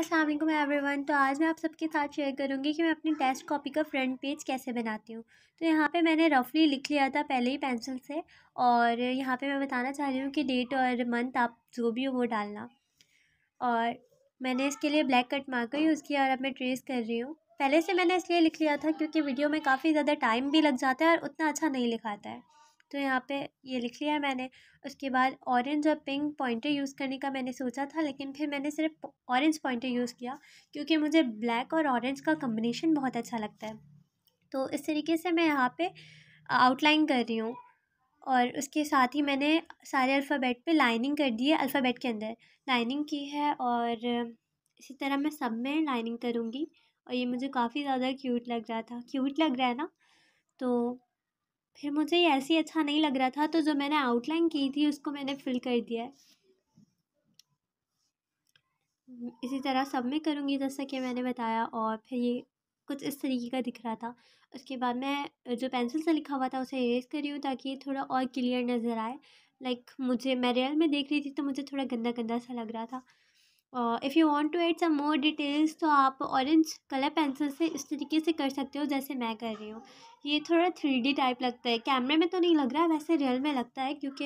अस्सलाम वालेकुम एवरीवन तो आज मैं आप सबके साथ शेयर करूंगी कि मैं अपनी टेस्ट कॉपी का फ्रंट पेज कैसे बनाती हूँ तो यहाँ पे मैंने रफली लिख लिया था पहले ही पेंसिल से और यहाँ पे मैं बताना चाह रही हूँ कि डेट और मंथ आप जो भी हो वो डालना और मैंने इसके लिए ब्लैक कट मार्कर यूज़ किया और अब मैं ट्रेस कर रही हूँ पहले से मैंने इसलिए लिख लिया था क्योंकि वीडियो में काफ़ी ज़्यादा टाइम भी लग जाता है और उतना अच्छा नहीं लिखाता है तो यहाँ पे ये लिख लिया मैंने उसके बाद ऑरेंज और पिंक पॉइंटर यूज़ करने का मैंने सोचा था लेकिन फिर मैंने सिर्फ ऑरेंज पॉइंटर यूज़ किया क्योंकि मुझे ब्लैक और ऑरेंज का कम्बिनेशन बहुत अच्छा लगता है तो इस तरीके से मैं यहाँ पर आउटलाइन कर रही हूँ और उसके साथ ही मैंने सारे अल्फ़ाबेट पे लाइनिंग कर दी है अल्फ़ाबेट के अंदर लाइनिंग की है और इसी तरह मैं सब में लाइनिंग करूँगी और ये मुझे काफ़ी ज़्यादा क्यूट लग रहा था क्यूट लग रहा है ना तो फिर मुझे ये ऐसे ही अच्छा नहीं लग रहा था तो जो मैंने आउटलाइन की थी उसको मैंने फिल कर दिया है इसी तरह सब में करूँगी जैसा कि मैंने बताया और फिर ये कुछ इस तरीके का दिख रहा था उसके बाद मैं जो पेंसिल से लिखा हुआ था उसे इरेज कर रही हूँ ताकि ये थोड़ा और क्लियर नज़र आए लाइक मुझे मैं रियल में देख रही थी तो मुझे थोड़ा गंदा गंदा सा लग रहा था if you want to add some more details तो आप ऑरेंज कलर पेंसिल से इस तरीके से कर सकते हो जैसे मैं कर रही हूँ ये थोड़ा थ्री डी टाइप लगता है कैमरे में तो नहीं लग रहा वैसे रियल में लगता है क्योंकि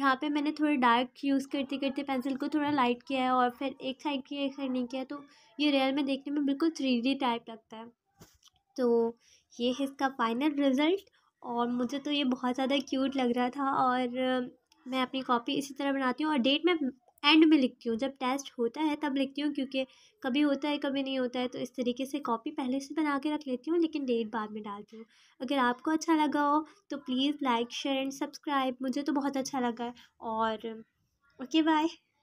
यहाँ पे मैंने थोड़ा डार्क यूज़ करते करते पेंसिल को थोड़ा लाइट किया है और फिर एक साइड किया एक साइड नहीं किया तो ये रियल में देखने में बिल्कुल थ्री डी टाइप लगता है तो ये है इसका फाइनल रिज़ल्ट और मुझे तो ये बहुत ज़्यादा क्यूट लग रहा था और मैं अपनी कॉपी इसी तरह बनाती हूँ और डेट मैं एंड में लिखती हूँ जब टेस्ट होता है तब लिखती हूँ क्योंकि कभी होता है कभी नहीं होता है तो इस तरीके से कॉपी पहले से बना के रख लेती हूँ लेकिन डेट बाद में डालती हूँ अगर आपको अच्छा लगा हो तो please like share and subscribe मुझे तो बहुत अच्छा लगा और ओके बाय